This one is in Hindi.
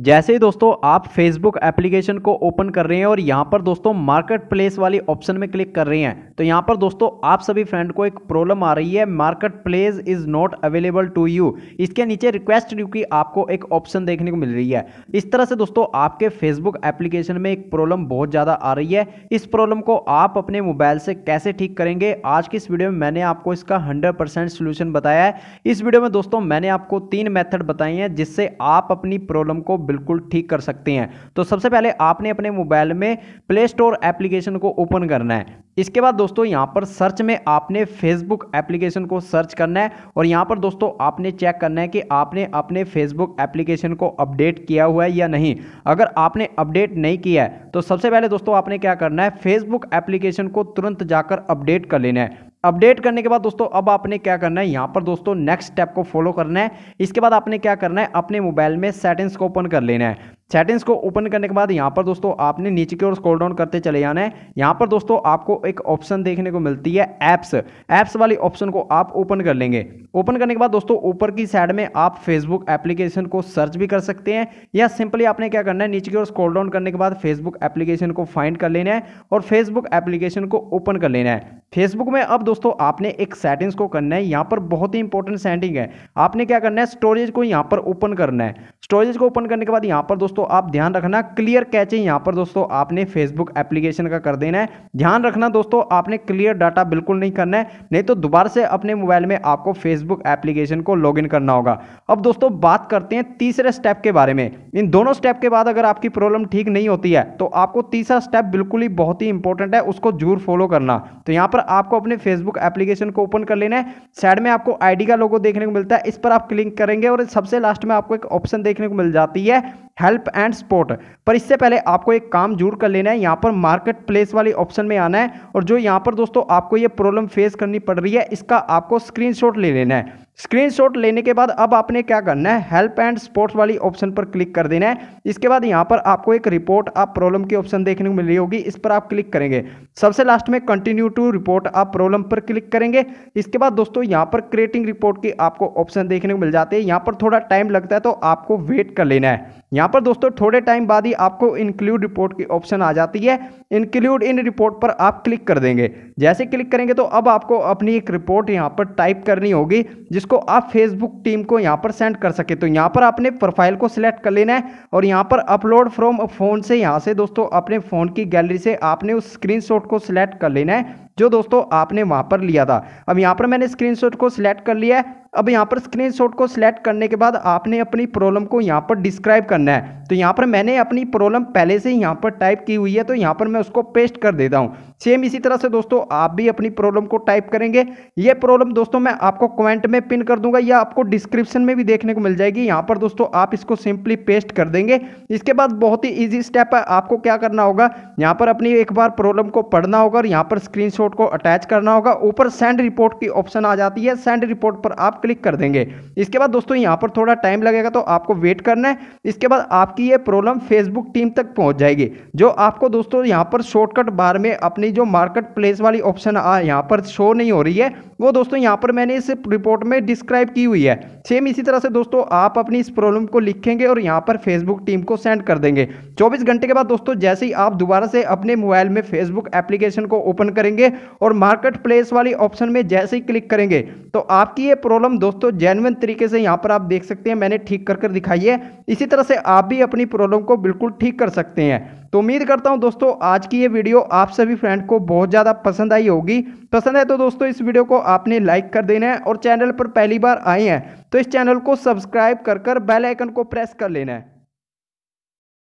जैसे ही दोस्तों आप फेसबुक एप्लीकेशन को ओपन कर रहे हैं और यहाँ पर दोस्तों मार्केट प्लेस वाली ऑप्शन में क्लिक कर रहे हैं तो यहाँ पर दोस्तों आप सभी फ्रेंड को एक प्रॉब्लम आ रही है market place is not available to you इसके नीचे रिक्वेस्ट यू की आपको एक ऑप्शन देखने को मिल रही है इस तरह से दोस्तों आपके फेसबुक एप्लीकेशन में एक प्रॉब्लम बहुत ज़्यादा आ रही है इस प्रॉब्लम को आप अपने मोबाइल से कैसे ठीक करेंगे आज की इस वीडियो में मैंने आपको इसका हंड्रेड परसेंट सोल्यूशन बताया है इस वीडियो में दोस्तों मैंने आपको तीन मैथड बताई हैं जिससे आप अपनी प्रॉब्लम को बिल्कुल ठीक कर सकते हैं तो सबसे पहले आपने अपने मोबाइल में प्ले स्टोर एप्लीकेशन को ओपन करना है इसके बाद दोस्तों यहाँ पर सर्च में आपने फेसबुक एप्लीकेशन को सर्च करना है और यहाँ पर दोस्तों आपने चेक करना है कि आपने अपने फेसबुक एप्लीकेशन को अपडेट किया हुआ है या नहीं अगर आपने अपडेट नहीं किया है तो सबसे पहले दोस्तों आपने क्या करना है फेसबुक एप्लीकेशन को तुरंत जाकर अपडेट कर लेना है अपडेट करने के बाद दोस्तों अब आपने क्या करना है यहाँ पर दोस्तों नेक्स्ट स्टेप को फॉलो करना है इसके बाद आपने क्या करना है अपने मोबाइल में सेटिंग्स को ओपन कर लेना है सेटिंग्स को ओपन करने के बाद यहाँ पर दोस्तों आपने नीचे की ओर स्क्रॉल डाउन करते चले जाना है यहाँ पर दोस्तों आपको एक ऑप्शन देखने को मिलती है ऐप्स ऐप्स वाली ऑप्शन को आप ओपन कर लेंगे ओपन करने के बाद दोस्तों ऊपर की साइड में आप फेसबुक एप्लीकेशन को सर्च भी कर सकते हैं या सिंपली आपने क्या करना है नीचे की ओर स्क्रॉल डाउन करने के बाद फेसबुक एप्लीकेशन को फाइंड कर लेना है और फेसबुक एप्लीकेशन को ओपन कर लेना है फेसबुक में अब दोस्तों आपने एक सेटिंग्स को करना है यहाँ पर बहुत ही इंपॉर्टेंट सेटिंग है आपने क्या करना है स्टोरेज को यहाँ पर ओपन करना है स्टोरेज को ओपन करने के बाद यहाँ पर दोस्तों आप ध्यान रखना क्लियर कैचे यहाँ पर दोस्तों आपने फेसबुक एप्लीकेशन का कर देना है ध्यान रखना दोस्तों आपने क्लियर डाटा बिल्कुल नहीं करना है नहीं तो दोबारा से अपने मोबाइल में आपको फेसबुक एप्लीकेशन को लॉग करना होगा अब दोस्तों बात करते हैं तीसरे स्टेप के बारे में इन दोनों स्टेप के बाद अगर आपकी प्रॉब्लम ठीक नहीं होती है तो आपको तीसरा स्टेप बिल्कुल ही बहुत ही इंपॉर्टेंट है उसको जरूर फॉलो करना तो यहाँ पर आपको अपने फेसबुक एप्लीकेशन को ओपन कर लेना है साइड में आपको आईडी का लोगो देखने को मिलता है इस पर आप क्लिक करेंगे और सबसे लास्ट में आपको एक ऑप्शन देखने को मिल जाती है हेल्प एंड सपोर्ट पर इससे पहले आपको एक काम जरूर कर लेना है यहाँ पर मार्केट प्लेस वाले ऑप्शन में आना है और जो यहाँ पर दोस्तों आपको ये प्रॉब्लम फेस करनी पड़ रही है इसका आपको स्क्रीनशॉट ले लेना है स्क्रीनशॉट लेने के बाद अब आपने क्या करना है हेल्प एंड स्पोर्ट्स वाली ऑप्शन पर क्लिक कर देना है इसके बाद यहाँ पर आपको एक रिपोर्ट आप प्रॉब्लम की ऑप्शन देखने को मिल रही होगी इस पर आप क्लिक करेंगे सबसे लास्ट में कंटिन्यू टू रिपोर्ट आप प्रॉब्लम पर क्लिक करेंगे इसके बाद दोस्तों यहाँ पर क्रिएटिंग रिपोर्ट की आपको ऑप्शन देखने को मिल जाती है यहाँ पर थोड़ा टाइम लगता है तो आपको वेट कर लेना है यहाँ पर दोस्तों थोड़े टाइम बाद ही आपको इंक्लूड रिपोर्ट की ऑप्शन आ जाती है इंक्लूड इन रिपोर्ट पर आप क्लिक कर देंगे जैसे क्लिक करेंगे तो अब आपको अपनी एक रिपोर्ट यहाँ पर टाइप करनी होगी जिसको आप फेसबुक टीम को यहाँ पर सेंड कर सके तो यहाँ पर आपने प्रोफाइल को सिलेक्ट कर लेना है और यहाँ पर अपलोड फ्रॉम फ़ोन से यहाँ से दोस्तों अपने फ़ोन की गैलरी से आपने उस स्क्रीन को सिलेक्ट कर लेना है जो दोस्तों आपने वहाँ पर लिया था अब यहाँ पर मैंने स्क्रीन को सिलेक्ट कर लिया है अब यहाँ पर स्क्रीनशॉट को सिलेक्ट करने के बाद आपने अपनी प्रॉब्लम को यहाँ पर डिस्क्राइब करना है तो यहाँ पर मैंने अपनी प्रॉब्लम पहले से यहाँ पर टाइप की हुई है तो यहाँ पर मैं उसको पेस्ट कर देता हूँ सेम इसी तरह से दोस्तों आप भी अपनी प्रॉब्लम को टाइप करेंगे ये प्रॉब्लम दोस्तों मैं आपको कमेंट में पिन कर दूंगा या आपको डिस्क्रिप्शन में भी देखने को मिल जाएगी यहाँ पर दोस्तों आप इसको सिंपली पेस्ट कर देंगे इसके बाद बहुत ही ईजी स्टेप है आपको क्या करना होगा यहाँ पर अपनी एक बार प्रॉब्लम को पढ़ना होगा और यहाँ पर स्क्रीन को अटैच करना होगा ऊपर सेंड रिपोर्ट की ऑप्शन आ जाती है सेंड रिपोर्ट पर आप क्लिक कर देंगे इसके बाद दोस्तों यहाँ पर थोड़ा टाइम लगेगा तो आपको वेट करना है इसके बाद आपकी ये प्रॉब्लम फेसबुक टीम तक पहुँच जाएगी जो आपको दोस्तों यहाँ पर शॉर्टकट बार में अपनी जो मार्केट प्लेस वाली ऑप्शन यहाँ पर शो नहीं हो रही है वो दोस्तों यहाँ पर मैंने इस रिपोर्ट में डिस्क्राइब की हुई है सेम इसी तरह से दोस्तों आप अपनी इस प्रॉब्लम को लिखेंगे और यहाँ पर फेसबुक टीम को सेंड कर देंगे चौबीस घंटे के बाद दोस्तों जैसे ही आप दोबारा से अपने मोबाइल में फेसबुक एप्लीकेशन को ओपन करेंगे और मार्केट प्लेस वाली ऑप्शन में जैसे ही क्लिक करेंगे तो आपकी ये प्रॉब्लम दोस्तों जेनवन तरीके से यहाँ पर आप देख सकते हैं मैंने ठीक कर कर दिखाई है इसी तरह से आप भी अपनी प्रॉब्लम को बिल्कुल ठीक कर सकते हैं तो उम्मीद करता हूँ दोस्तों आज की ये वीडियो आप सभी फ्रेंड को बहुत ज़्यादा पसंद आई होगी पसंद है तो दोस्तों इस वीडियो को आपने लाइक कर देना है और चैनल पर पहली बार आए हैं तो इस चैनल को सब्सक्राइब कर कर बेल को प्रेस कर लेना है